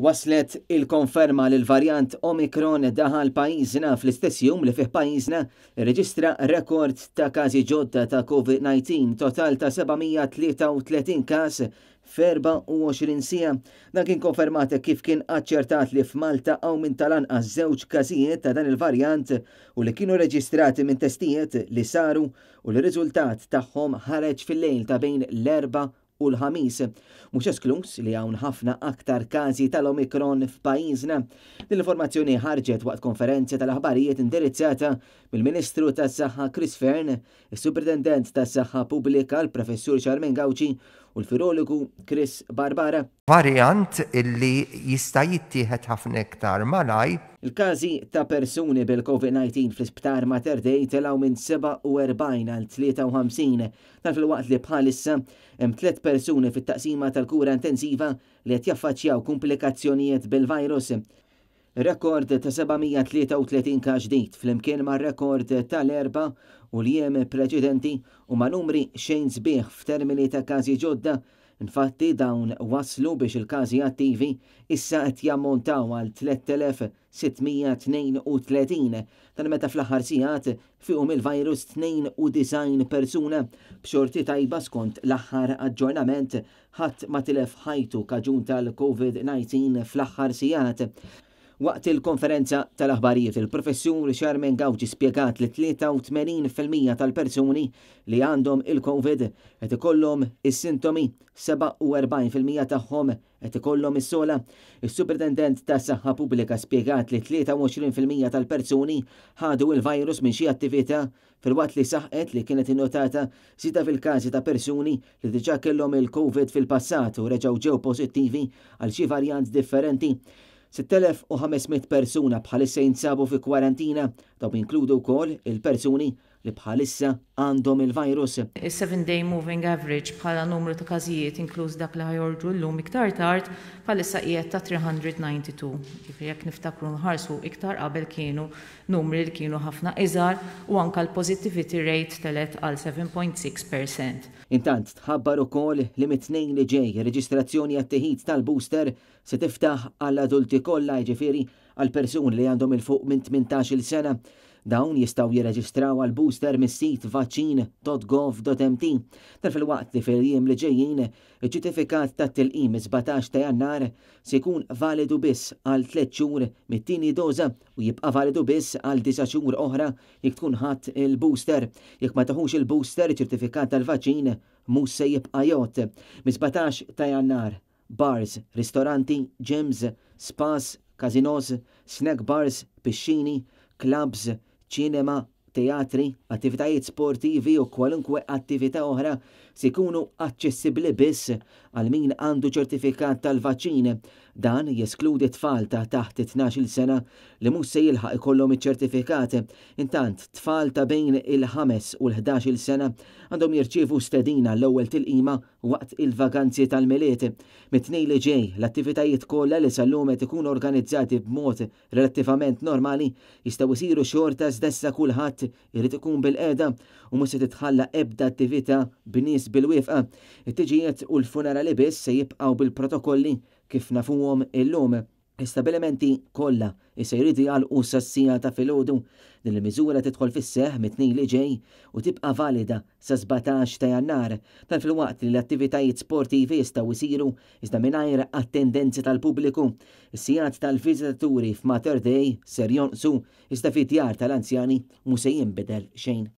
Waslet il-konferma li l-varjant Omicron daħal pajizna fl-istess jum li fih pajizna reġistra rekord ta' każi ġodda ta' COVID-19 total ta' 733 każ f-24 sija. Dan kien konfermata kif kien aċċertat li f'Malta għaw min tal-anqas żewġ każijiet ta' dan il-varjant u li kienu reġistrati minn testijiet li saru u l-riżultat tagħhom ħareġ fil-lejl ta' bejn l-erba' u l-ħamis. Mhux esklus li hawn ħafna aktar każi tal-Omikron f'pajjiżna. Din l-informazzjoni ħarġet waqt konferenza tal-aħbarijiet indirizzata mill-Ministru tas-Saħħa Chris Fern, il superintendent tas-Saħħa Pubblika l-Professur Charmin Gawċi u l-firologu Chris Barbara. Variant illi jista' jittieħed ħafna iktar malaj Il-każi ta' persuni bil-COVID-19 fl-isptar Mater Dei telaw minn 47 għal 53 tal fil-waqt li bħalissa hemm tliet persuni fit-taqsima tal-kura intensiva li qed jaffaċċjaw komplikazzjonijiet bil-virus. Rekord ta' 733 każ ġdid fl-imkien ma' rekord tal-erba u li jem preċedenti u ma' numri xejn sbieħ f'termini ta' każi ġodda Infatti dawn waslu biex il-każi attivi issa qed jammontaw għal 3632 tal meta fl-aħħar sigħat fihom il-virus 92 persuna b'xorti tajba skont l-aħħar aġġornament ħadd ma tilef ħajtu kaġun tal-COVID-19 fl-aħħar sigħat. Waqt il-konferenza tal-aħbarijiet il-professur Sherman Gawġi spiegat li 83% tal-persuni li għandhom il-COVID qed ikollhom is-sintomi 47% tagħhom qed ikollhom is-sola. Is-Superintendent tas-Saħħa Pubblika spiegat li 23% tal-persuni ħadu il-virus minn xi attività fil-waqt li saħqet li kienet innotata sita fil-każi ta' persuni li diġà kellhom il-COVID fil-passat u reġgħu ġew pożittivi għal xi varjant differenti. 6500 persuna bħalissa jinsabu fi kwarantina, daw inkludu wkoll il-persuni li bħalissa għandhom il-virus. Is-7-day moving average bħala numru ta' każijiet inkluż dak li ħajorġu llum iktar tard bħalissa qiegħed ta' 392. Kif jekk niftakru nħarsu iktar qabel kienu numri li kienu ħafna iżgħar u anka l-positivity rate telet għal 7.6%. Intant tħabbar ukoll li mit-tnejn li ġej reġistrazzjoni għat-teħid tal-booster se tiftaħ għall-adulti kollha jiġifieri għal persun li għandhom il-fuq minn 18-il sena Dawn jistaw jirreġistraw għal booster mis-sit vaccin.gov.mt. Tal fil-waqt li fil-jiem li ġejjin, ċertifikat ta' tilqim 17 ta' jannar se jkun validu biss għal 3 xhur mit-tieni doża u jibqa' validu biss għal 9 xhur oħra jekk tkun ħadd il-booster. Jekk ma taħux il-booster ċertifikat tal-vaċin mhux se jibqa' jgħod. Mis-17 ta' jannar bars, ristoranti, gyms, spas, kazinos, snack bars, piscini, clubs, ċinema, teatri, attivitajiet sportivi u kwalunkwe attività oħra se jkunu aċċessibbli biss għal min għandu ċertifikat tal-vaċċin Dan jeskludi tfal ta' taħt 12 sena li mhux se jilħaq ikollhom iċ intant tfal ta' bejn il-5 u l-11 sena għandhom jirċievu stedina l-ewwel tilqima waqt il vaganzi tal-miliet. Mit-tnej li ġej, l-attivitajiet kollha li sal lumet qed ikunu organizzati b'mod relattivament normali jistgħu jsiru xorta żdessa kulħadd irid ikun bil-qeda u mhux se titħalla ebda attività b'nies bil-wifqa. It-tiġijiet u l-funerali biss se jibqgħu bil-protokolli kif nafuhom illum Istabilimenti kollha jisir għal u sassija ta' filodu din il-miżura tidħol fis mitni mit li ġej u tibqa' valida sa 17 ta' Jannar tal filwaqt li l-attivitajiet sportivi jistgħu jsiru iżda mingħajr attendenzi tal-pubbliku. Is-sijat tal-viżitaturi f'Mater Day ser jonqsu iżda fit djar tal-anzjani mhu se jinbidel xejn.